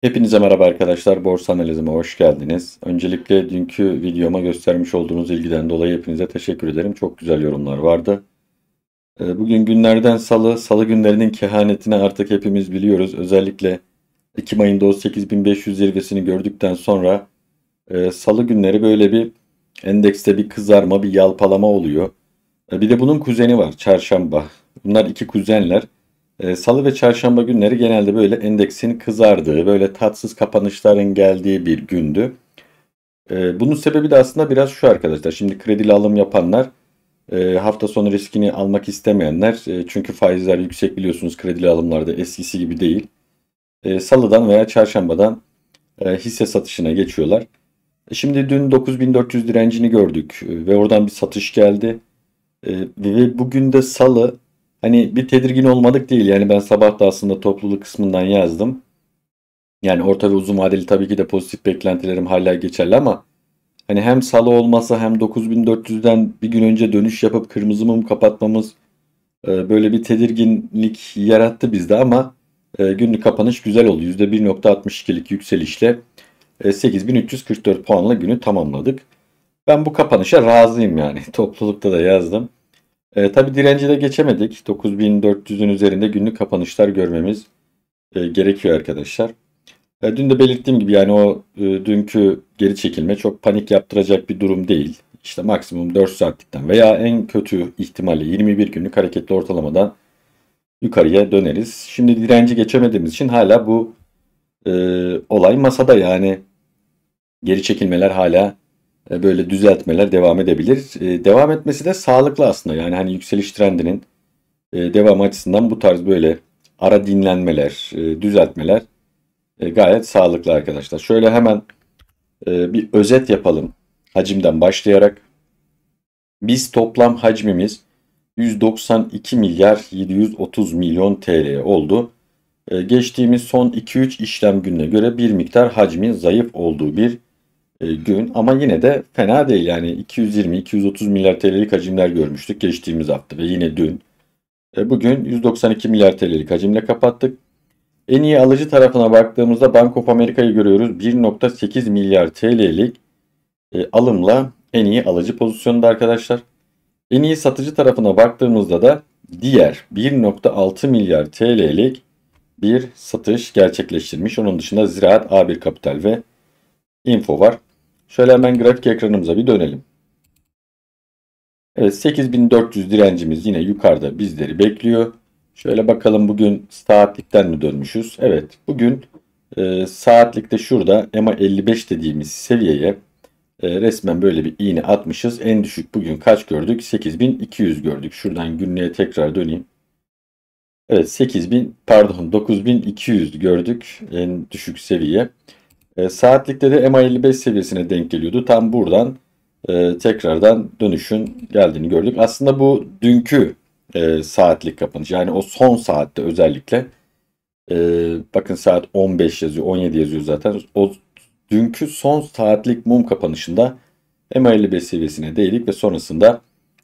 Hepinize merhaba arkadaşlar. Borsa analizime hoş geldiniz. Öncelikle dünkü videoma göstermiş olduğunuz ilgiden dolayı hepinize teşekkür ederim. Çok güzel yorumlar vardı. Ee, bugün günlerden salı. Salı günlerinin kehanetini artık hepimiz biliyoruz. Özellikle Ekim ayında o 8500 zirvesini gördükten sonra e, salı günleri böyle bir endekste bir kızarma, bir yalpalama oluyor. E, bir de bunun kuzeni var. Çarşamba. Bunlar iki kuzenler. Ee, salı ve çarşamba günleri genelde böyle endeksin kızardığı, böyle tatsız kapanışların geldiği bir gündü. Ee, bunun sebebi de aslında biraz şu arkadaşlar. Şimdi kredili alım yapanlar, e, hafta sonu riskini almak istemeyenler, e, çünkü faizler yüksek biliyorsunuz kredili alımlarda eskisi gibi değil. E, salıdan veya çarşambadan hisse satışına geçiyorlar. Şimdi dün 9400 direncini gördük ve oradan bir satış geldi. Ve bugün de salı hani bir tedirgin olmadık değil. Yani ben sabah da aslında topluluk kısmından yazdım. Yani orta ve uzun vadeli tabii ki de pozitif beklentilerim hala geçerli ama hani hem salı olmasa hem 9400'den bir gün önce dönüş yapıp kırmızı mum kapatmamız e, böyle bir tedirginlik yarattı bizde ama e, günlük kapanış güzel oldu. %1.62'lik yükselişle e, 8344 puanla günü tamamladık. Ben bu kapanışa razıyım yani. Toplulukta da yazdım. E, tabii direnci de geçemedik. 9400'ün üzerinde günlük kapanışlar görmemiz e, gerekiyor arkadaşlar. E, dün de belirttiğim gibi yani o e, dünkü geri çekilme çok panik yaptıracak bir durum değil. İşte maksimum 4 saatlikten veya en kötü ihtimalle 21 günlük hareketli ortalamadan yukarıya döneriz. Şimdi direnci geçemediğimiz için hala bu e, olay masada yani geri çekilmeler hala e, böyle düzeltmeler devam edebilir. E, devam etmesi de sağlıklı aslında. Yani hani yükseliş trendinin e, devam açısından bu tarz böyle ara dinlenmeler, düzeltmeler gayet sağlıklı arkadaşlar. Şöyle hemen bir özet yapalım hacimden başlayarak. Biz toplam hacmimiz 192 milyar 730 milyon TL oldu. Geçtiğimiz son 2-3 işlem gününe göre bir miktar hacmin zayıf olduğu bir e, gün ama yine de fena değil yani 220-230 milyar TL'lik hacimler görmüştük geçtiğimiz hafta ve yine dün. E, bugün 192 milyar TL'lik hacimle kapattık. En iyi alıcı tarafına baktığımızda Bank of America'yı görüyoruz. 1.8 milyar TL'lik e, alımla en iyi alıcı pozisyonunda arkadaşlar. En iyi satıcı tarafına baktığımızda da diğer 1.6 milyar TL'lik bir satış gerçekleştirmiş. Onun dışında Ziraat A1 Kapital ve Info var. Şöyle hemen grafik ekranımıza bir dönelim. Evet 8400 direncimiz yine yukarıda bizleri bekliyor. Şöyle bakalım bugün saatlikten mi dönmüşüz? Evet bugün e, saatlikte şurada EMA 55 dediğimiz seviyeye e, resmen böyle bir iğne atmışız. En düşük bugün kaç gördük? 8200 gördük. Şuradan günlüğe tekrar döneyim. Evet 8000 pardon 9200 gördük en düşük seviye. E, saatlikte de MA55 seviyesine denk geliyordu. Tam buradan e, tekrardan dönüşün geldiğini gördük. Aslında bu dünkü e, saatlik kapanış. Yani o son saatte özellikle e, bakın saat 15 yazıyor 17 yazıyor zaten. O dünkü son saatlik mum kapanışında MA55 seviyesine değdik ve sonrasında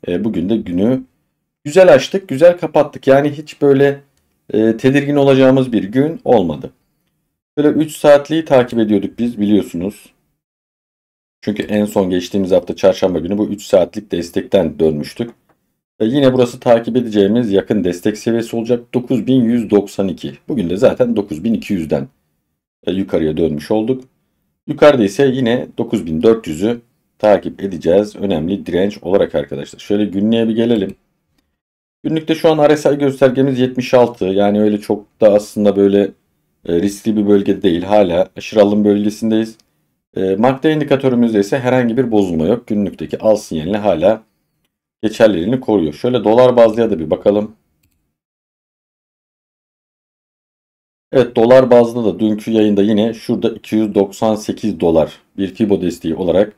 bugün de günü güzel açtık, güzel kapattık. Yani hiç böyle tedirgin olacağımız bir gün olmadı. Böyle 3 saatliği takip ediyorduk biz biliyorsunuz. Çünkü en son geçtiğimiz hafta çarşamba günü bu 3 saatlik destekten dönmüştük. Ve yine burası takip edeceğimiz yakın destek seviyesi olacak 9192. Bugün de zaten 9200'den e, yukarıya dönmüş olduk. Yukarıda ise yine 9400'ü takip edeceğiz. Önemli direnç olarak arkadaşlar. Şöyle günlüğe bir gelelim. Günlükte şu an RSI göstergemiz 76. Yani öyle çok da aslında böyle e, riskli bir bölge değil. Hala aşırı alım bölgesindeyiz. E, indikatörümüzde ise herhangi bir bozulma yok. Günlükteki al sinyalini hala geçerliliğini koruyor. Şöyle dolar bazlıya da bir bakalım. Evet dolar bazlı da dünkü yayında yine şurada 298 dolar bir Fibo desteği olarak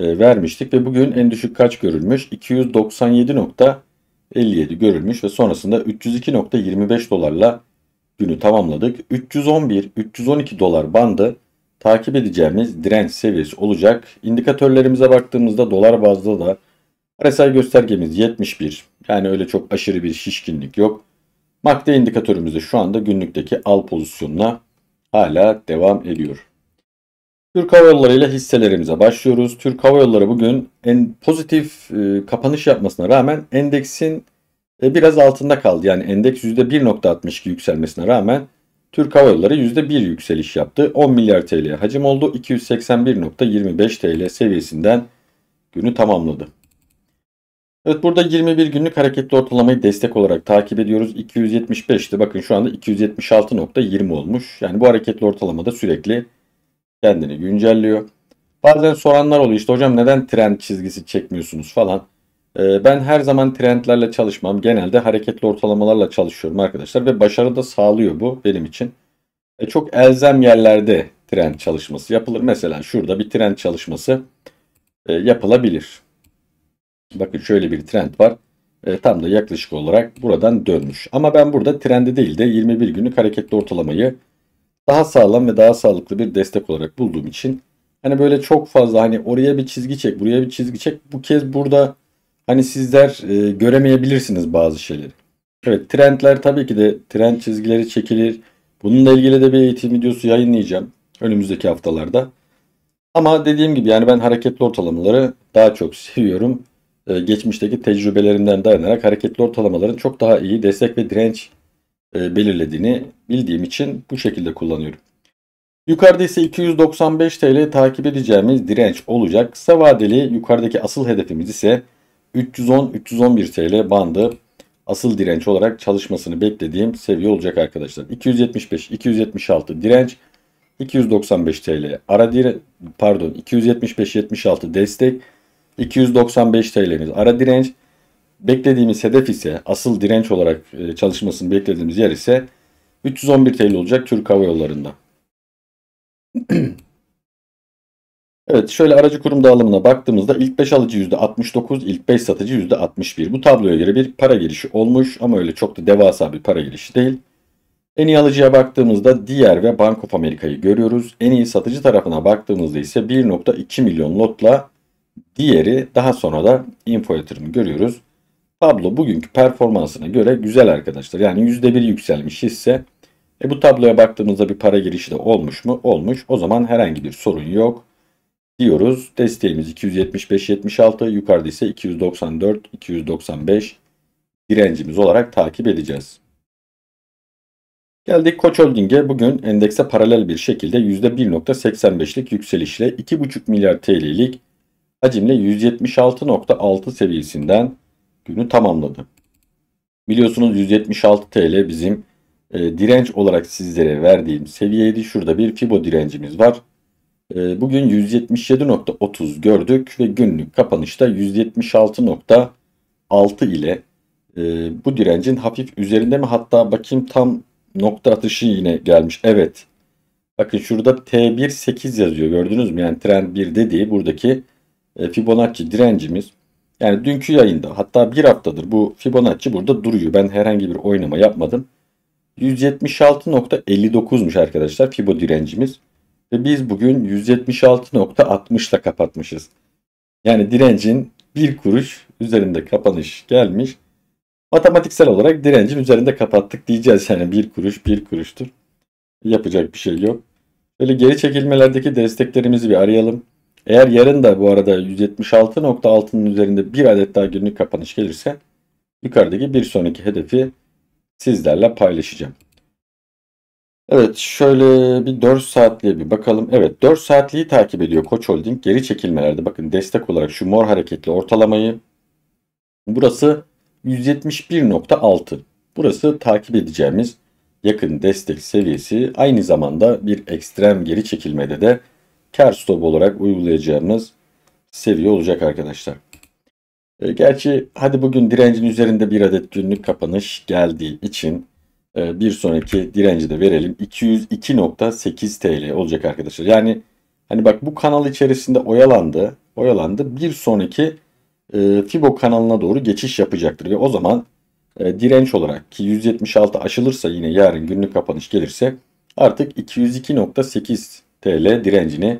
e, vermiştik ve bugün en düşük kaç görülmüş? 297.57 görülmüş ve sonrasında 302.25 dolarla günü tamamladık. 311-312 dolar bandı takip edeceğimiz direnç seviyesi olacak. İndikatörlerimize baktığımızda dolar bazda da RSI göstergemiz 71. Yani öyle çok aşırı bir şişkinlik yok. MACD indikatörümüz de şu anda günlükteki al pozisyonuna hala devam ediyor. Türk Hava Yolları ile hisselerimize başlıyoruz. Türk Hava Yolları bugün en pozitif e, kapanış yapmasına rağmen endeksin ve biraz altında kaldı. Yani endeks %1.62 yükselmesine rağmen Türk Hava Yolları %1 yükseliş yaptı. 10 milyar TL hacim oldu. 281.25 TL seviyesinden günü tamamladı. Evet burada 21 günlük hareketli ortalamayı destek olarak takip ediyoruz. 275'ti. Bakın şu anda 276.20 olmuş. Yani bu hareketli ortalama da sürekli kendini güncelliyor. Bazen soranlar oluyor işte hocam neden trend çizgisi çekmiyorsunuz falan. Ee, ben her zaman trendlerle çalışmam. Genelde hareketli ortalamalarla çalışıyorum arkadaşlar ve başarı da sağlıyor bu benim için. E, çok elzem yerlerde trend çalışması yapılır. Mesela şurada bir trend çalışması e, yapılabilir. Bakın şöyle bir trend var. E, tam da yaklaşık olarak buradan dönmüş. Ama ben burada trendi değil de 21 günlük hareketli ortalamayı daha sağlam ve daha sağlıklı bir destek olarak bulduğum için hani böyle çok fazla hani oraya bir çizgi çek, buraya bir çizgi çek. Bu kez burada hani sizler e, göremeyebilirsiniz bazı şeyleri. Evet trendler tabii ki de trend çizgileri çekilir. Bununla ilgili de bir eğitim videosu yayınlayacağım önümüzdeki haftalarda. Ama dediğim gibi yani ben hareketli ortalamaları daha çok seviyorum. Ee, geçmişteki tecrübelerinden dayanarak hareketli ortalamaların çok daha iyi destek ve direnç e, belirlediğini bildiğim için bu şekilde kullanıyorum. Yukarıda ise 295 TL takip edeceğimiz direnç olacak. Kısa vadeli yukarıdaki asıl hedefimiz ise 310-311 TL bandı asıl direnç olarak çalışmasını beklediğim seviye olacak arkadaşlar. 275-276 direnç 295 TL ara dire pardon 275-76 destek 295 TL'miz ara direnç beklediğimiz hedef ise asıl direnç olarak e, çalışmasını beklediğimiz yer ise 311 TL olacak Türk Hava Yolları'nda. Evet şöyle aracı kurum dağılımına baktığımızda ilk 5 alıcı %69, ilk 5 satıcı %61. Bu tabloya göre bir para girişi olmuş ama öyle çok da devasa bir para girişi değil. En iyi alıcıya baktığımızda Diğer ve Bank of America'yı görüyoruz. En iyi satıcı tarafına baktığımızda ise 1.2 milyon lotla diğeri daha sonra da info yatırımı görüyoruz. Tablo bugünkü performansına göre güzel arkadaşlar. Yani %1 yükselmiş hisse. E bu tabloya baktığımızda bir para girişi de olmuş mu? Olmuş. O zaman herhangi bir sorun yok diyoruz. Desteğimiz 275-76 yukarıda ise 294-295 direncimiz olarak takip edeceğiz. Geldik Koç Holding'e bugün endekse paralel bir şekilde %1.85'lik yükselişle 2,5 milyar TL'lik hacimle 176.6 seviyesinden günü tamamladı. Biliyorsunuz 176 TL bizim e, direnç olarak sizlere verdiğim seviyeydi. Şurada bir Fibo direncimiz var. Ee, bugün 177.30 gördük ve günlük kapanışta 176.6 ile e, bu direncin hafif üzerinde mi? Hatta bakayım tam nokta atışı yine gelmiş. Evet. Bakın şurada T1.8 yazıyor gördünüz mü? Yani trend 1 dediği buradaki e, Fibonacci direncimiz. Yani dünkü yayında hatta bir haftadır bu Fibonacci burada duruyor. Ben herhangi bir oynama yapmadım. 176.59'muş arkadaşlar Fibo direncimiz. Ve biz bugün 176.60 ile kapatmışız. Yani direncin bir kuruş üzerinde kapanış gelmiş. Matematiksel olarak direncin üzerinde kapattık diyeceğiz. Yani bir kuruş bir kuruştur. Yapacak bir şey yok. Böyle geri çekilmelerdeki desteklerimizi bir arayalım. Eğer yarın da bu arada 176.6'nın üzerinde bir adet daha günlük kapanış gelirse yukarıdaki bir sonraki hedefi sizlerle paylaşacağım. Evet şöyle bir 4 saatliğe bir bakalım. Evet 4 saatliği takip ediyor Koç Holding. Geri çekilmelerde bakın destek olarak şu mor hareketli ortalamayı. Burası 171.6. Burası takip edeceğimiz yakın destek seviyesi. Aynı zamanda bir ekstrem geri çekilmede de kar stop olarak uygulayacağımız seviye olacak arkadaşlar. E, gerçi hadi bugün direncin üzerinde bir adet günlük kapanış geldiği için ee, bir sonraki direnci de verelim. 202.8 TL olacak arkadaşlar. Yani hani bak bu kanal içerisinde oyalandı. Oyalandı. Bir sonraki e, Fibo kanalına doğru geçiş yapacaktır. Ve o zaman e, direnç olarak ki 176 aşılırsa yine yarın günlük kapanış gelirse artık 202.8 TL direncini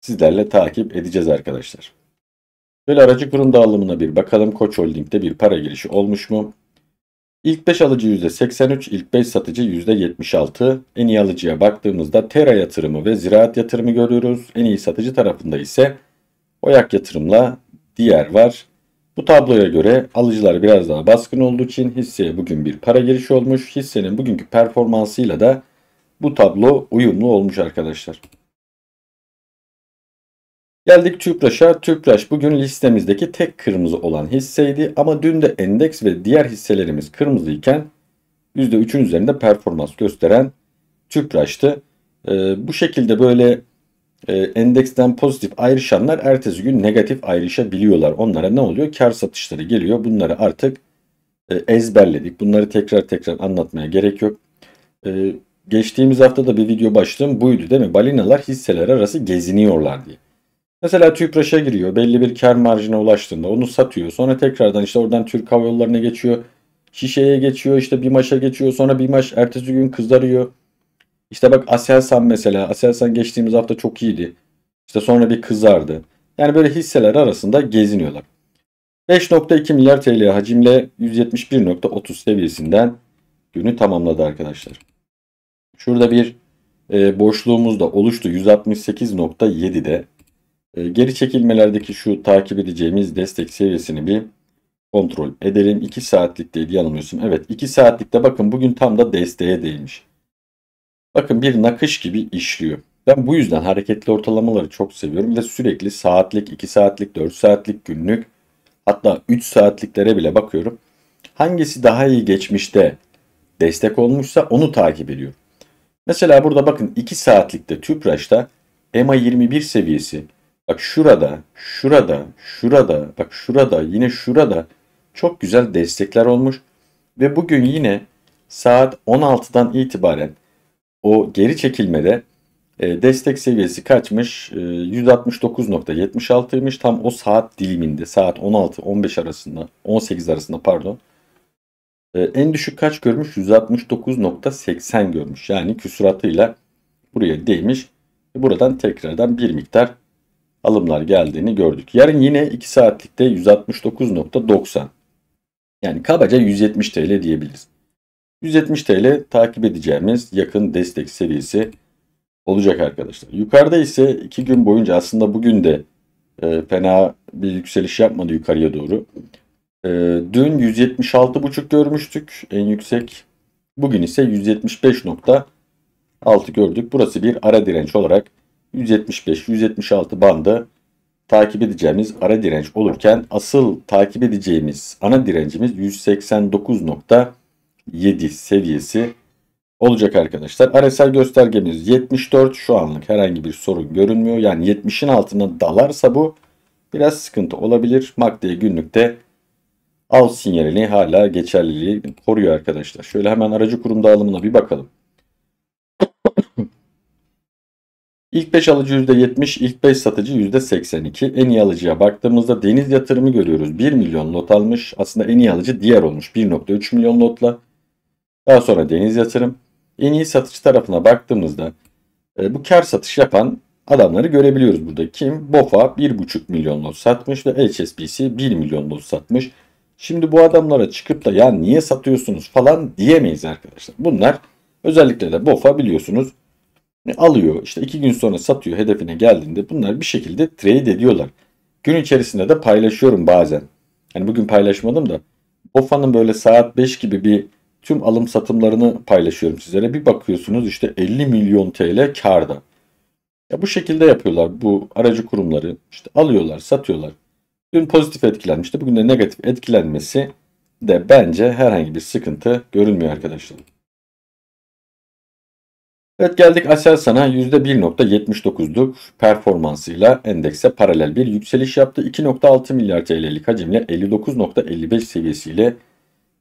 sizlerle takip edeceğiz arkadaşlar. Böyle aracı kurum dağılımına bir bakalım. Koç Holding'de bir para girişi olmuş mu? İlk 5 alıcı %83, ilk 5 satıcı %76. En iyi alıcıya baktığımızda Tera yatırımı ve ziraat yatırımı görüyoruz. En iyi satıcı tarafında ise Oyak yatırımla diğer var. Bu tabloya göre alıcılar biraz daha baskın olduğu için hisseye bugün bir para girişi olmuş. Hissenin bugünkü performansıyla da bu tablo uyumlu olmuş arkadaşlar. Geldik Tüpraş'a. Tüpraş bugün listemizdeki tek kırmızı olan hisseydi ama dün de endeks ve diğer hisselerimiz kırmızı iken %3'ün üzerinde performans gösteren Tüpraş'tı. Ee, bu şekilde böyle e, endeksten pozitif ayrışanlar ertesi gün negatif ayrışabiliyorlar. Onlara ne oluyor? Kar satışları geliyor. Bunları artık e, ezberledik. Bunları tekrar tekrar anlatmaya gerek yok. E, geçtiğimiz hafta da bir video başlığım buydu değil mi? Balinalar hisseler arası geziniyorlar diye. Mesela TÜPRAŞ'a giriyor. Belli bir kar marjına ulaştığında onu satıyor. Sonra tekrardan işte oradan Türk Hava Yolları'na geçiyor. Şişe'ye geçiyor. işte BİMAŞ'a geçiyor. Sonra BİMAŞ ertesi gün kızarıyor. İşte bak Aselsan mesela. Aselsan geçtiğimiz hafta çok iyiydi. İşte sonra bir kızardı. Yani böyle hisseler arasında geziniyorlar. 5.2 milyar TL hacimle 171.30 seviyesinden günü tamamladı arkadaşlar. Şurada bir e, boşluğumuz da oluştu. 168.7'de e, geri çekilmelerdeki şu takip edeceğimiz destek seviyesini bir kontrol edelim. 2 saatlikteydi yanılmıyorsun. Evet 2 saatlikte bakın bugün tam da desteğe değmiş. Bakın bir nakış gibi işliyor. Ben bu yüzden hareketli ortalamaları çok seviyorum ve sürekli saatlik, 2 saatlik, 4 saatlik, günlük hatta 3 saatliklere bile bakıyorum. Hangisi daha iyi geçmişte destek olmuşsa onu takip ediyor. Mesela burada bakın 2 saatlikte TÜPRAŞ'ta EMA 21 seviyesi Bak şurada, şurada, şurada, bak şurada, yine şurada çok güzel destekler olmuş. Ve bugün yine saat 16'dan itibaren o geri çekilmede e, destek seviyesi kaçmış? 169.76'ymış. E, Tam o saat diliminde. Saat 16-15 arasında. 18 arasında pardon. E, en düşük kaç görmüş? 169.80 görmüş. Yani küsuratıyla buraya değmiş. Buradan tekrardan bir miktar alımlar geldiğini gördük. Yarın yine 2 saatlikte 169.90 yani kabaca 170 TL diyebiliriz. 170 TL takip edeceğimiz yakın destek seviyesi olacak arkadaşlar. Yukarıda ise 2 gün boyunca aslında bugün de e, fena bir yükseliş yapmadı yukarıya doğru. E, dün 176.5 görmüştük en yüksek. Bugün ise 175.6 gördük. Burası bir ara direnç olarak 175-176 bandı takip edeceğimiz ara direnç olurken asıl takip edeceğimiz ana direncimiz 189.7 seviyesi olacak arkadaşlar. RSI göstergemiz 74. Şu anlık herhangi bir sorun görünmüyor. Yani 70'in altına dalarsa bu biraz sıkıntı olabilir. MACD'ye günlükte al sinyalini hala geçerliliği koruyor arkadaşlar. Şöyle hemen aracı kurum dağılımına bir bakalım. İlk 5 alıcı %70, ilk 5 satıcı %82. En iyi alıcıya baktığımızda deniz yatırımı görüyoruz. 1 milyon lot almış. Aslında en iyi alıcı diğer olmuş 1.3 milyon lotla. Daha sonra deniz yatırım. En iyi satıcı tarafına baktığımızda e, bu kar satış yapan adamları görebiliyoruz burada. Kim? BOFA 1.5 milyon lot satmış ve HSBC 1 milyon lot satmış. Şimdi bu adamlara çıkıp da ya niye satıyorsunuz falan diyemeyiz arkadaşlar. Bunlar özellikle de BOFA biliyorsunuz Hani alıyor işte iki gün sonra satıyor hedefine geldiğinde bunlar bir şekilde trade ediyorlar. Gün içerisinde de paylaşıyorum bazen. Hani bugün paylaşmadım da BOFA'nın böyle saat 5 gibi bir tüm alım satımlarını paylaşıyorum sizlere. Bir bakıyorsunuz işte 50 milyon TL karda. Ya bu şekilde yapıyorlar bu aracı kurumları. işte alıyorlar, satıyorlar. Dün pozitif etkilenmişti. Bugün de negatif etkilenmesi de bence herhangi bir sıkıntı görünmüyor arkadaşlar. Evet geldik Aselsan'a 1.79'du performansıyla endekse paralel bir yükseliş yaptı. 2.6 milyar TL'lik hacimle 59.55 seviyesiyle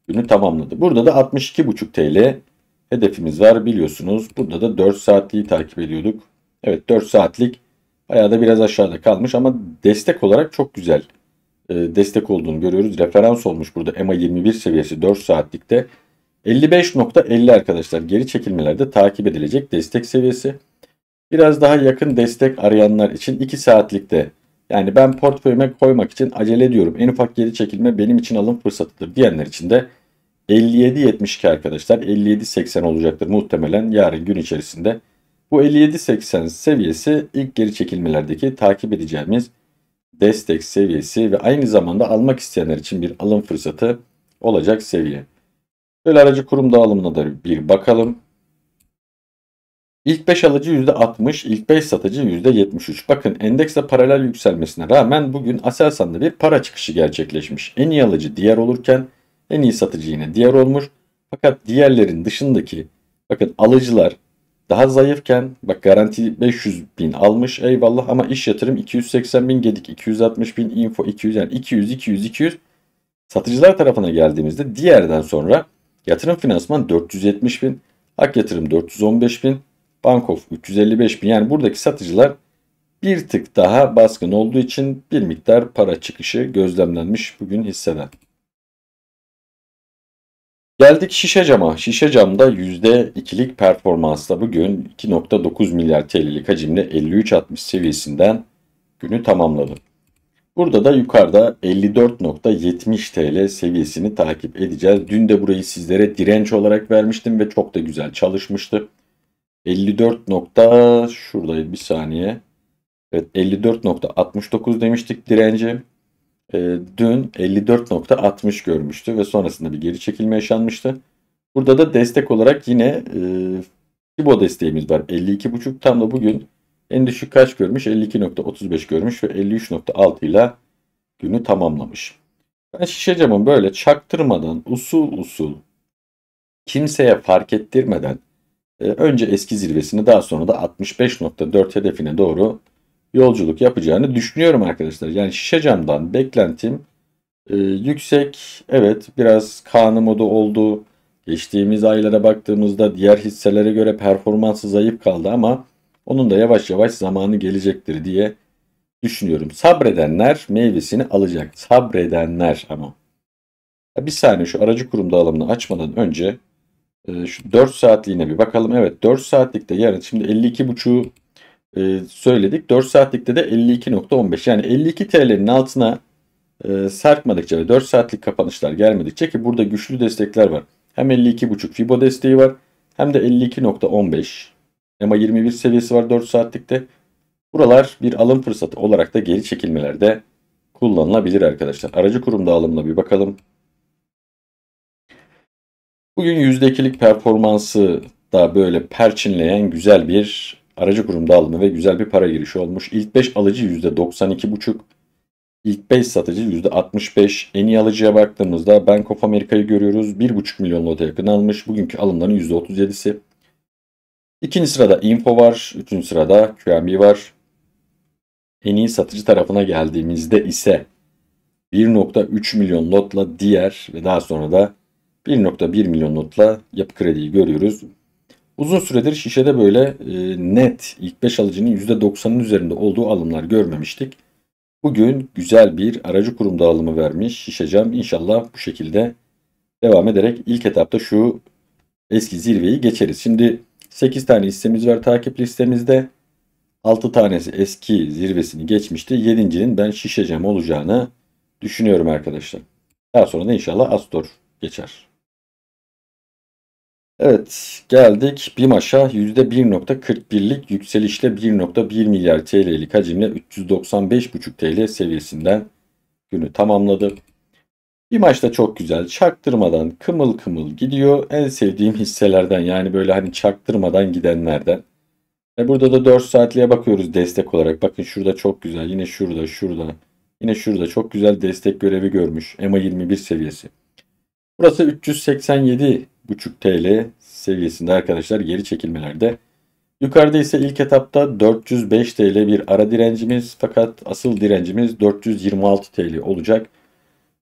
günü tamamladı. Burada da 62.5 TL hedefimiz var biliyorsunuz. Burada da 4 saatliği takip ediyorduk. Evet 4 saatlik bayağı da biraz aşağıda kalmış ama destek olarak çok güzel e, destek olduğunu görüyoruz. Referans olmuş burada EMA 21 seviyesi 4 saatlikte. 55.50 arkadaşlar geri çekilmelerde takip edilecek destek seviyesi. Biraz daha yakın destek arayanlar için 2 saatlikte yani ben portföyüme koymak için acele ediyorum. En ufak geri çekilme benim için alım fırsatıdır diyenler için de 57.72 arkadaşlar 57.80 olacaktır muhtemelen yarın gün içerisinde. Bu 57.80 seviyesi ilk geri çekilmelerdeki takip edeceğimiz destek seviyesi ve aynı zamanda almak isteyenler için bir alım fırsatı olacak seviye. Şöyle aracı kurum dağılımına da bir bakalım. İlk 5 alıcı %60, ilk 5 satıcı %73. Bakın endekse paralel yükselmesine rağmen bugün Aselsan'da bir para çıkışı gerçekleşmiş. En iyi alıcı diğer olurken en iyi satıcı yine diğer olmuş. Fakat diğerlerin dışındaki bakın alıcılar daha zayıfken bak garanti 500 bin almış eyvallah ama iş yatırım 280 bin gedik 260 bin info 200 yani 200 200 200 satıcılar tarafına geldiğimizde diğerden sonra Yatırım finansman 470 bin, Ak Yatırım 415 bin, Bankof 355 bin. Yani buradaki satıcılar bir tık daha baskın olduğu için bir miktar para çıkışı gözlemlenmiş bugün hisseden. Geldik şişe cama. Şişe camda %2'lik performansla bugün 2.9 milyar TL'lik hacimle 53.60 seviyesinden günü tamamladı. Burada da yukarıda 54.70 TL seviyesini takip edeceğiz. Dün de burayı sizlere direnç olarak vermiştim ve çok da güzel çalışmıştı. 54. şuradaydı bir saniye. Evet 54.69 demiştik direnci. Ee, dün 54.60 görmüştü ve sonrasında bir geri çekilme yaşanmıştı. Burada da destek olarak yine e, Fibo desteğimiz var. 52.5 tam da bugün en düşük kaç görmüş? 52.35 görmüş ve 53.6 ile günü tamamlamış. Ben şişe camı böyle çaktırmadan usul usul kimseye fark ettirmeden e, önce eski zirvesini daha sonra da 65.4 hedefine doğru yolculuk yapacağını düşünüyorum arkadaşlar. Yani şişe camdan beklentim e, yüksek. Evet biraz kanı modu oldu. Geçtiğimiz aylara baktığımızda diğer hisselere göre performansı zayıf kaldı ama onun da yavaş yavaş zamanı gelecektir diye düşünüyorum. Sabredenler meyvesini alacak. Sabredenler ama. bir saniye şu aracı kurum dağılımını açmadan önce e, şu 4 saatliğine bir bakalım. Evet 4 saatlikte yarın şimdi 52.5'u e, söyledik. 4 saatlikte de 52.15 yani 52 TL'nin altına e, sarkmadıkça ve 4 saatlik kapanışlar gelmedikçe ki burada güçlü destekler var. Hem 52.5 Fibo desteği var hem de 52.15 EMA 21 seviyesi var 4 saatlikte. Buralar bir alım fırsatı olarak da geri çekilmelerde kullanılabilir arkadaşlar. Aracı kurumda dağılımına bir bakalım. Bugün %2'lik performansı da böyle perçinleyen güzel bir aracı kurumda alımı ve güzel bir para girişi olmuş. İlk 5 alıcı %92,5. İlk 5 satıcı %65. En iyi alıcıya baktığımızda Bank of America'yı görüyoruz. 1,5 milyon lota yakın almış. Bugünkü alımların %37'si. İkinci sırada info var. Üçüncü sırada QMB var. En iyi satıcı tarafına geldiğimizde ise 1.3 milyon notla diğer ve daha sonra da 1.1 milyon notla yapı krediyi görüyoruz. Uzun süredir şişede böyle e, net ilk 5 alıcının %90'ın üzerinde olduğu alımlar görmemiştik. Bugün güzel bir aracı kurum dağılımı vermiş. Şişecam İnşallah bu şekilde devam ederek ilk etapta şu eski zirveyi geçeriz. Şimdi 8 tane hissemiz var takip listemizde. 6 tanesi eski zirvesini geçmişti. 7.'nin ben şişeceğim olacağını düşünüyorum arkadaşlar. Daha sonra da inşallah Astor geçer. Evet geldik BİMAŞ'a %1.41'lik yükselişle 1.1 milyar TL'lik hacimle 395,5 TL seviyesinden günü tamamladı. Bir maçta çok güzel çaktırmadan kımıl kımıl gidiyor. En sevdiğim hisselerden yani böyle hani çaktırmadan gidenlerden. E burada da 4 saatliğe bakıyoruz destek olarak. Bakın şurada çok güzel yine şurada şurada yine şurada çok güzel destek görevi görmüş. EMA 21 seviyesi. Burası 387,5 TL seviyesinde arkadaşlar geri çekilmelerde. Yukarıda ise ilk etapta 405 TL bir ara direncimiz fakat asıl direncimiz 426 TL olacak.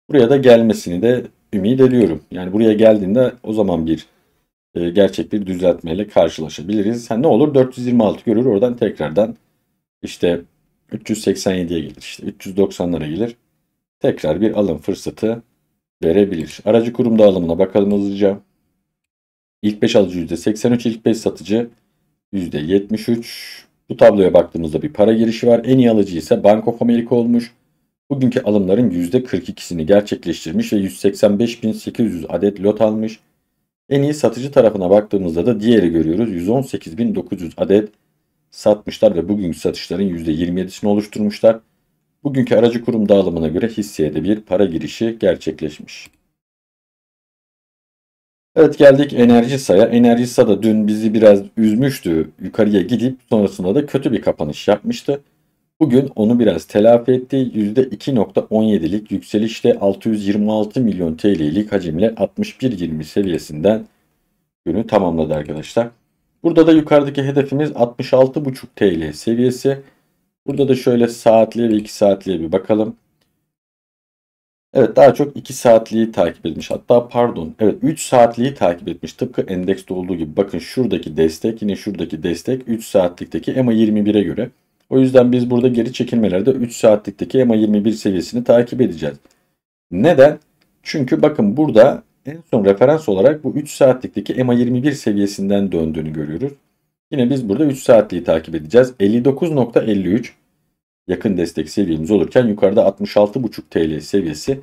Buraya da gelmesini de ümit ediyorum. Yani buraya geldiğinde o zaman bir e, gerçek bir düzeltmeyle karşılaşabiliriz. Yani ne olur 426 görür oradan tekrardan işte 387'ye gelir işte 390'lara gelir. Tekrar bir alım fırsatı verebilir. Aracı kurum dağılımına bakalım hızlıca. İlk 5 alıcı %83, ilk 5 satıcı %73. Bu tabloya baktığımızda bir para girişi var. En iyi alıcı ise Bank of America olmuş bugünkü alımların %42'sini gerçekleştirmiş ve 185.800 adet lot almış. En iyi satıcı tarafına baktığımızda da diğeri görüyoruz. 118.900 adet satmışlar ve bugünkü satışların %27'sini oluşturmuşlar. Bugünkü aracı kurum dağılımına göre hisseye de bir para girişi gerçekleşmiş. Evet geldik enerji Enerjisa'ya. Enerjisa da dün bizi biraz üzmüştü. Yukarıya gidip sonrasında da kötü bir kapanış yapmıştı. Bugün onu biraz telafi ettiği %2.17'lik yükselişle 626 milyon TL'lik hacimle 61.20 seviyesinden günü tamamladı arkadaşlar. Burada da yukarıdaki hedefimiz 66.5 TL seviyesi. Burada da şöyle saatliye ve 2 saatliye bir bakalım. Evet daha çok 2 saatliği takip etmiş. Hatta pardon evet 3 saatliği takip etmiş. Tıpkı endekste olduğu gibi bakın şuradaki destek yine şuradaki destek 3 saatlikteki EMA 21'e göre. O yüzden biz burada geri çekilmelerde 3 saatlikteki EMA 21 seviyesini takip edeceğiz. Neden? Çünkü bakın burada en son referans olarak bu 3 saatlikteki EMA 21 seviyesinden döndüğünü görüyoruz. Yine biz burada 3 saatliği takip edeceğiz. 59.53 yakın destek seviyemiz olurken yukarıda 66.5 TL seviyesi.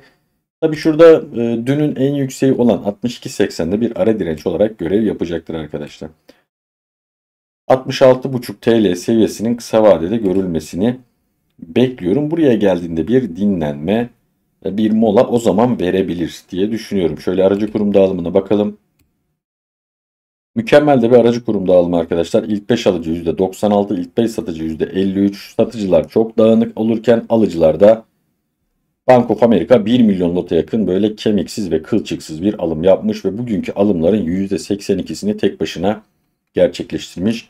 Tabi şurada e, dünün en yükseği olan 62.80'de bir ara direnç olarak görev yapacaktır arkadaşlar. 66,5 TL seviyesinin kısa vadede görülmesini bekliyorum. Buraya geldiğinde bir dinlenme, bir mola o zaman verebilir diye düşünüyorum. Şöyle aracı kurum dağılımına bakalım. Mükemmel de bir aracı kurum dağılımı arkadaşlar. İlk 5 alıcı %96, ilk 5 satıcı %53. Satıcılar çok dağınık olurken alıcılar da Bank of America 1 milyon lota yakın böyle kemiksiz ve kılçıksız bir alım yapmış ve bugünkü alımların %82'sini tek başına gerçekleştirmiş.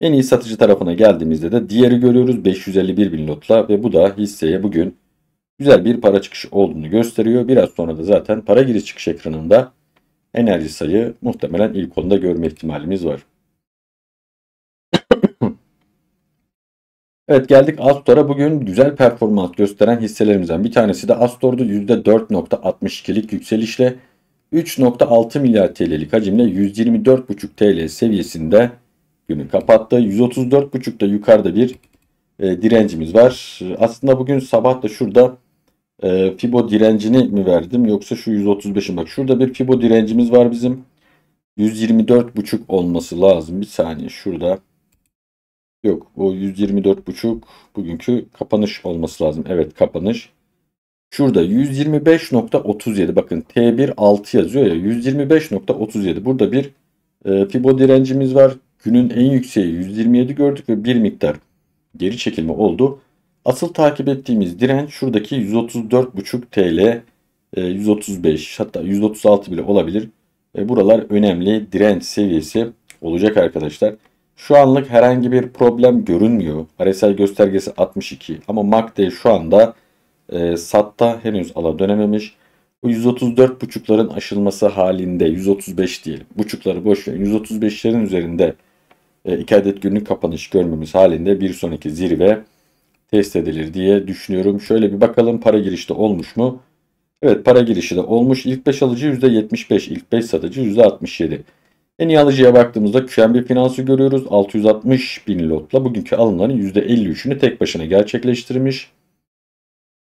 En iyi satıcı tarafına geldiğimizde de diğeri görüyoruz 551 bin lotla ve bu da hisseye bugün güzel bir para çıkışı olduğunu gösteriyor. Biraz sonra da zaten para giriş çıkış ekranında enerji sayı muhtemelen ilk onda görme ihtimalimiz var. evet geldik Astor'a bugün güzel performans gösteren hisselerimizden bir tanesi de Astor'du %4.62'lik yükselişle 3.6 milyar TL'lik hacimle 124.5 TL seviyesinde günü kapattı. 134.5'te yukarıda bir e, direncimiz var. Aslında bugün sabah da şurada e, Fibo direncini mi verdim yoksa şu 135'in bak şurada bir Fibo direncimiz var bizim. 124.5 olması lazım. Bir saniye şurada. Yok o 124.5 bugünkü kapanış olması lazım. Evet kapanış. Şurada 125.37 bakın T1 6 yazıyor ya 125.37 burada bir e, Fibo direncimiz var. Günün en yükseği 127 gördük ve bir miktar geri çekilme oldu. Asıl takip ettiğimiz direnç şuradaki 134,5 TL 135 hatta 136 bile olabilir. E, buralar önemli direnç seviyesi olacak arkadaşlar. Şu anlık herhangi bir problem görünmüyor. RSI göstergesi 62 ama MACD şu anda e, satta henüz ala dönememiş. Bu 134 aşılması halinde 135 diyelim. Buçukları boş 135'lerin üzerinde 2 e, adet günlük kapanış görmemiz halinde bir sonraki zirve test edilir diye düşünüyorum. Şöyle bir bakalım para girişte olmuş mu? Evet para girişi de olmuş. İlk 5 alıcı %75, ilk 5 satıcı %67. En iyi alıcıya baktığımızda bir Finans'ı görüyoruz. 660 bin lotla bugünkü alımların %53'ünü tek başına gerçekleştirmiş.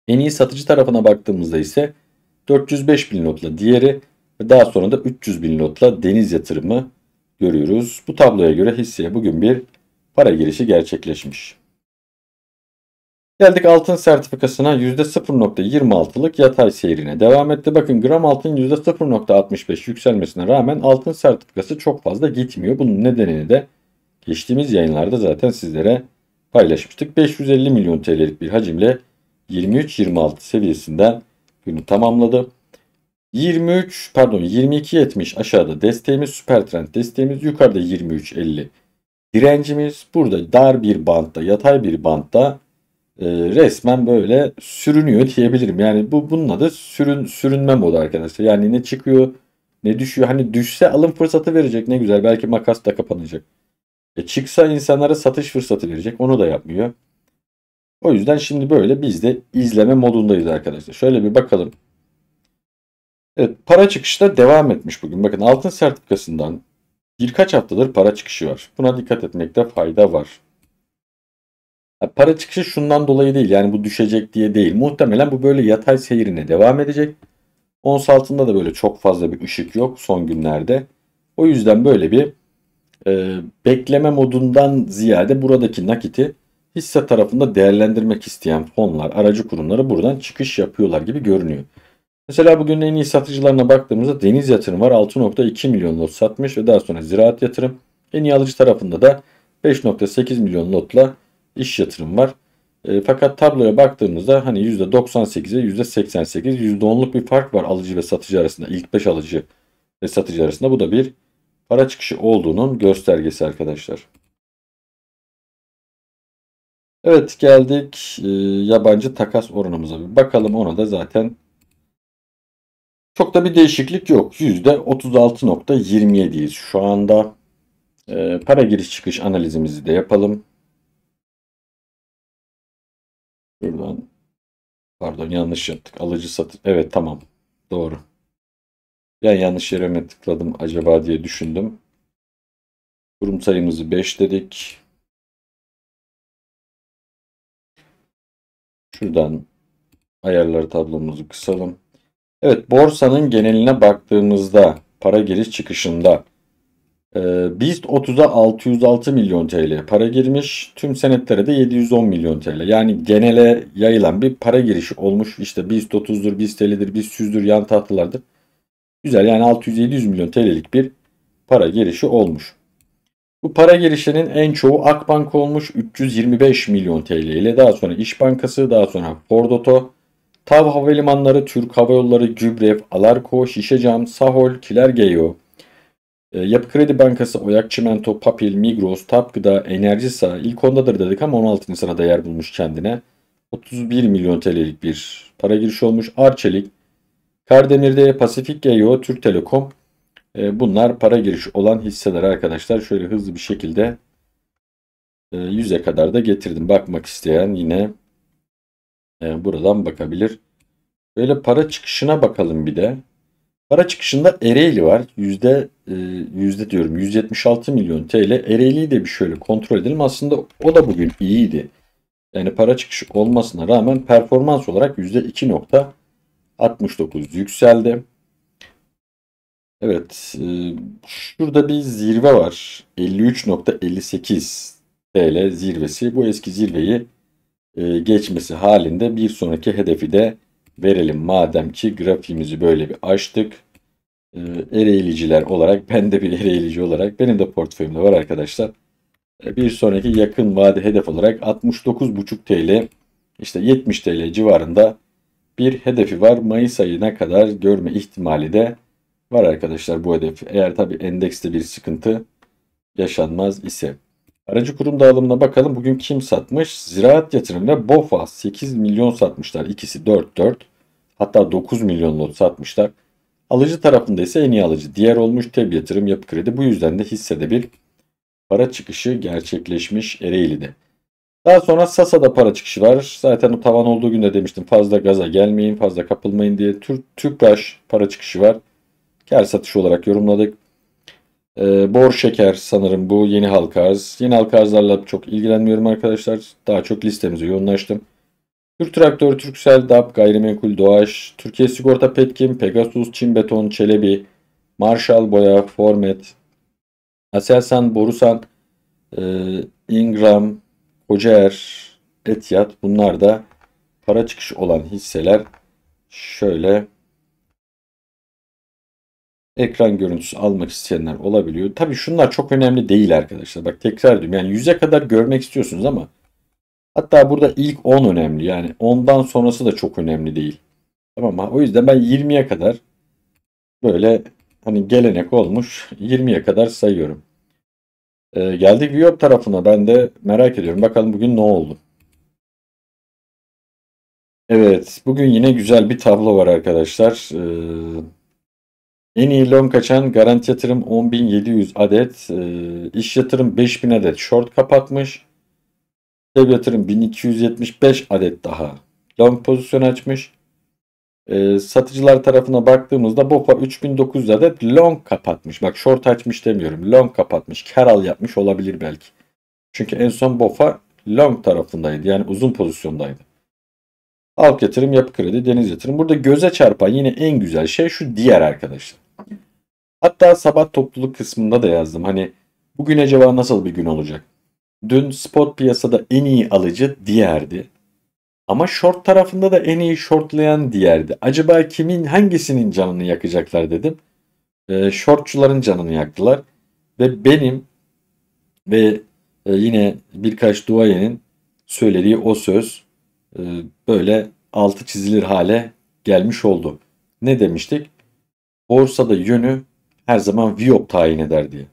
En iyi satıcı tarafına baktığımızda ise 405 bin lotla diğeri ve daha sonra da 300 bin lotla deniz yatırımı görüyoruz. Bu tabloya göre hisseye bugün bir para girişi gerçekleşmiş. Geldik altın sertifikasına %0.26'lık yatay seyrine devam etti. Bakın gram altın %0.65 yükselmesine rağmen altın sertifikası çok fazla gitmiyor. Bunun nedenini de geçtiğimiz yayınlarda zaten sizlere paylaşmıştık. 550 milyon TL'lik bir hacimle 23-26 seviyesinden günü tamamladı. 23 pardon 22.70 aşağıda desteğimiz süper trend desteğimiz yukarıda 23.50 direncimiz burada dar bir bantta yatay bir bantta e, resmen böyle sürünüyor diyebilirim. Yani bu bunun adı sürün, sürünme modu arkadaşlar. Yani ne çıkıyor ne düşüyor. Hani düşse alım fırsatı verecek ne güzel belki makas da kapanacak. E, çıksa insanlara satış fırsatı verecek onu da yapmıyor. O yüzden şimdi böyle biz de izleme modundayız arkadaşlar. Şöyle bir bakalım. Evet, para çıkışı da devam etmiş bugün. Bakın altın sertifikasından birkaç haftadır para çıkışı var. Buna dikkat etmekte fayda var. E, para çıkışı şundan dolayı değil. Yani bu düşecek diye değil. Muhtemelen bu böyle yatay seyrine devam edecek. Ons altında da böyle çok fazla bir ışık yok son günlerde. O yüzden böyle bir e, bekleme modundan ziyade buradaki nakiti hisse tarafında değerlendirmek isteyen fonlar, aracı kurumları buradan çıkış yapıyorlar gibi görünüyor. Mesela bugün en iyi satıcılarına baktığımızda Deniz Yatırım var 6.2 milyon lot satmış ve daha sonra Ziraat Yatırım. En iyi alıcı tarafında da 5.8 milyon lotla iş yatırım var. E, fakat tabloya baktığımızda hani %98'e %88 %10'luk bir fark var alıcı ve satıcı arasında. ilk 5 alıcı ve satıcı arasında bu da bir para çıkışı olduğunun göstergesi arkadaşlar. Evet geldik e, yabancı takas oranımıza. Bir bakalım ona da zaten çok da bir değişiklik yok. %36.27'yiz şu anda. Ee, para giriş çıkış analizimizi de yapalım. Buradan pardon yanlış yaptık. Alıcı satış. Evet tamam. Doğru. Ya yanlış yere mi tıkladım acaba diye düşündüm. Kurum sayımızı 5 dedik. Şuradan ayarları tablomuzu kısalım. Evet borsanın geneline baktığımızda para giriş çıkışında e, BIST 30'a 606 milyon TL para girmiş. Tüm senetlere de 710 milyon TL. Yani genele yayılan bir para girişi olmuş. İşte BIST 30'dur, BIST 50'dir, BIST 100'dür, yan tahtalardır. Güzel yani 600-700 milyon TL'lik bir para girişi olmuş. Bu para girişinin en çoğu Akbank olmuş 325 milyon TL ile daha sonra İş Bankası, daha sonra Ford Oto, Tav Havalimanları, Türk Hava Yolları, Gübrev, Alarko, Şişecam, Sahol, Kilergeyo, e, Yapı Kredi Bankası, Oyak Çimento, Papil, Migros, Tapgıda, Enerjisa ilk ondadır dedik ama 16. sırada yer bulmuş kendine. 31 milyon TL'lik bir para girişi olmuş. Arçelik, Kardemir'de Pasifik Geyo, Türk Telekom. E, bunlar para giriş olan hisseler arkadaşlar. Şöyle hızlı bir şekilde 100'e kadar da getirdim. Bakmak isteyen yine ee, buradan bakabilir. Böyle para çıkışına bakalım bir de. Para çıkışında Ereğli var. Yüzde, e, yüzde diyorum 176 milyon TL. Ereğli'yi de bir şöyle kontrol edelim. Aslında o da bugün iyiydi. Yani para çıkışı olmasına rağmen performans olarak yüzde 2.69 yükseldi. Evet. E, şurada bir zirve var. 53.58 TL zirvesi. Bu eski zirveyi e, geçmesi halinde bir sonraki hedefi de verelim. Madem ki grafiğimizi böyle bir açtık. E, ereğiliciler olarak ben de bir ereğilici olarak benim de portföyümde var arkadaşlar. E, bir sonraki yakın vade hedef olarak 69,5 TL işte 70 TL civarında bir hedefi var. Mayıs ayına kadar görme ihtimali de var arkadaşlar bu hedef. Eğer tabi endekste bir sıkıntı yaşanmaz ise. Aracı kurum dağılımına bakalım. Bugün kim satmış? Ziraat yatırımla BOFA 8 milyon satmışlar. İkisi 4-4. Hatta 9 milyon lot satmışlar. Alıcı tarafında ise en iyi alıcı. Diğer olmuş TEB yatırım yapı kredi. Bu yüzden de hissede bir para çıkışı gerçekleşmiş Ereğli'de. Daha sonra Sasa'da para çıkışı var. Zaten o tavan olduğu günde demiştim fazla gaza gelmeyin, fazla kapılmayın diye. Tüpraş para çıkışı var. Kar satışı olarak yorumladık. E, bor şeker sanırım bu yeni halka arz. Yeni halka arzlarla çok ilgilenmiyorum arkadaşlar. Daha çok listemize yoğunlaştım. Türk Traktör, Türksel, DAP, Gayrimenkul, Doğaş, Türkiye Sigorta, Petkim, Pegasus, Çin Beton, Çelebi, Marshall, Boya, Format, Aselsan, Borusan, e, Ingram, Kocaer, Etiyat bunlar da para çıkış olan hisseler. Şöyle ekran görüntüsü almak isteyenler olabiliyor. Tabii şunlar çok önemli değil arkadaşlar. Bak tekrar ediyorum. Yani 100'e kadar görmek istiyorsunuz ama hatta burada ilk 10 önemli. Yani ondan sonrası da çok önemli değil. Tamam mı? O yüzden ben 20'ye kadar böyle hani gelenek olmuş 20'ye kadar sayıyorum. Ee, geldik Viyop tarafına. Ben de merak ediyorum. Bakalım bugün ne oldu? Evet. Bugün yine güzel bir tablo var arkadaşlar. Ee, en iyi long kaçan garanti yatırım 10.700 adet. E, iş yatırım 5.000 adet short kapatmış. Dev yatırım 1275 adet daha long pozisyon açmış. E, satıcılar tarafına baktığımızda BOFA 3900 adet long kapatmış. Bak short açmış demiyorum. Long kapatmış. Kar al yapmış olabilir belki. Çünkü en son BOFA long tarafındaydı. Yani uzun pozisyondaydı. Halk yatırım, yapı kredi, deniz yatırım. Burada göze çarpan yine en güzel şey şu diğer arkadaşlar. Hatta sabah topluluk kısmında da yazdım. Hani bugün acaba nasıl bir gün olacak? Dün spot piyasada en iyi alıcı diğerdi. Ama short tarafında da en iyi shortlayan diğerdi. Acaba kimin hangisinin canını yakacaklar dedim. E, shortçuların canını yaktılar. Ve benim ve e, yine birkaç duayenin söylediği o söz e, böyle altı çizilir hale gelmiş oldu. Ne demiştik? borsada yönü her zaman VIOP tayin eder diye.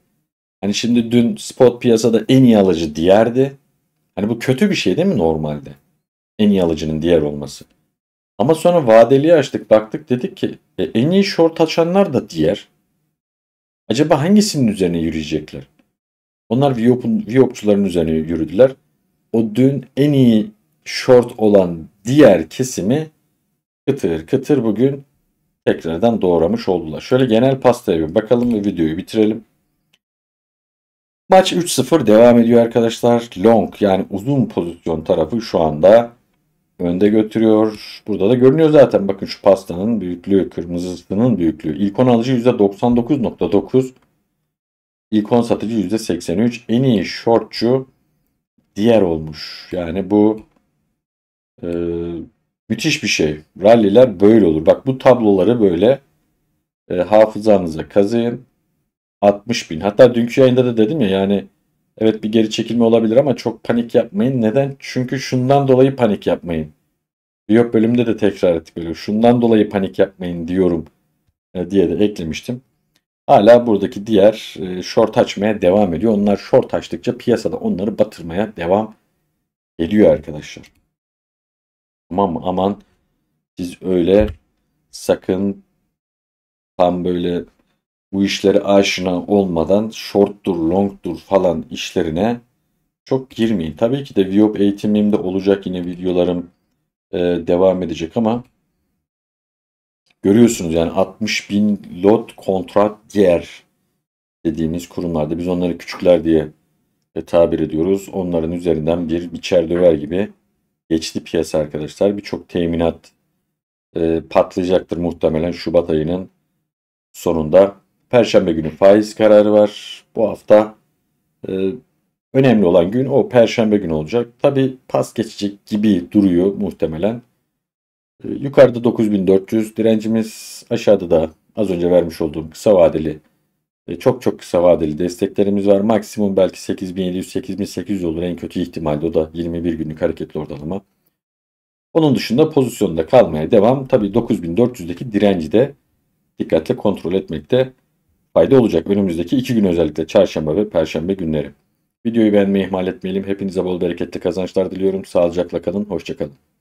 Hani şimdi dün spot piyasada en iyi alıcı diğerdi. Hani bu kötü bir şey değil mi normalde? En iyi alıcının diğer olması. Ama sonra vadeliye açtık baktık dedik ki e, en iyi short açanlar da diğer. Acaba hangisinin üzerine yürüyecekler? Onlar Viop'un Viop'çuların üzerine yürüdüler. O dün en iyi short olan diğer kesimi kıtır kıtır bugün tekrardan doğramış oldular. Şöyle genel pastaya bir bakalım ve videoyu bitirelim. Maç 3-0 devam ediyor arkadaşlar. Long yani uzun pozisyon tarafı şu anda önde götürüyor. Burada da görünüyor zaten bakın şu pastanın büyüklüğü, kırmızısının büyüklüğü. İlk 10 alıcı %99.9, ilk 10 satıcı %83. En iyi shortçu diğer olmuş. Yani bu e, Müthiş bir şey. Ralliler böyle olur. Bak bu tabloları böyle e, hafızanıza kazıyın. 60 bin. Hatta dünkü yayında da dedim ya yani evet bir geri çekilme olabilir ama çok panik yapmayın. Neden? Çünkü şundan dolayı panik yapmayın. yok bölümde de tekrar ettik böyle. Şundan dolayı panik yapmayın diyorum e, diye de eklemiştim. Hala buradaki diğer e, short açmaya devam ediyor. Onlar short açtıkça piyasada onları batırmaya devam ediyor arkadaşlar. Tamam aman siz öyle sakın tam böyle bu işlere aşina olmadan shorttur, longtur falan işlerine çok girmeyin. Tabii ki de Viop eğitimimde olacak yine videolarım e, devam edecek ama görüyorsunuz yani 60 bin lot kontrat yer dediğimiz kurumlarda biz onları küçükler diye e, tabir ediyoruz. Onların üzerinden bir biçer döver gibi geçti piyasa arkadaşlar. Birçok teminat e, patlayacaktır muhtemelen Şubat ayının sonunda. Perşembe günü faiz kararı var. Bu hafta e, önemli olan gün o perşembe günü olacak. Tabi pas geçecek gibi duruyor muhtemelen. E, yukarıda 9400 direncimiz aşağıda da az önce vermiş olduğum kısa vadeli e, çok çok kısa vadeli desteklerimiz var. Maksimum belki 8700-8800 olur en kötü ihtimalde. O da 21 günlük hareketli ortalama. Onun dışında pozisyonda kalmaya devam. Tabii 9400'deki direnci de dikkatle kontrol etmekte fayda olacak. Önümüzdeki iki gün özellikle çarşamba ve perşembe günleri. Videoyu beğenmeyi ihmal etmeyelim. Hepinize bol bereketli kazançlar diliyorum. Sağlıcakla kalın. Hoşçakalın.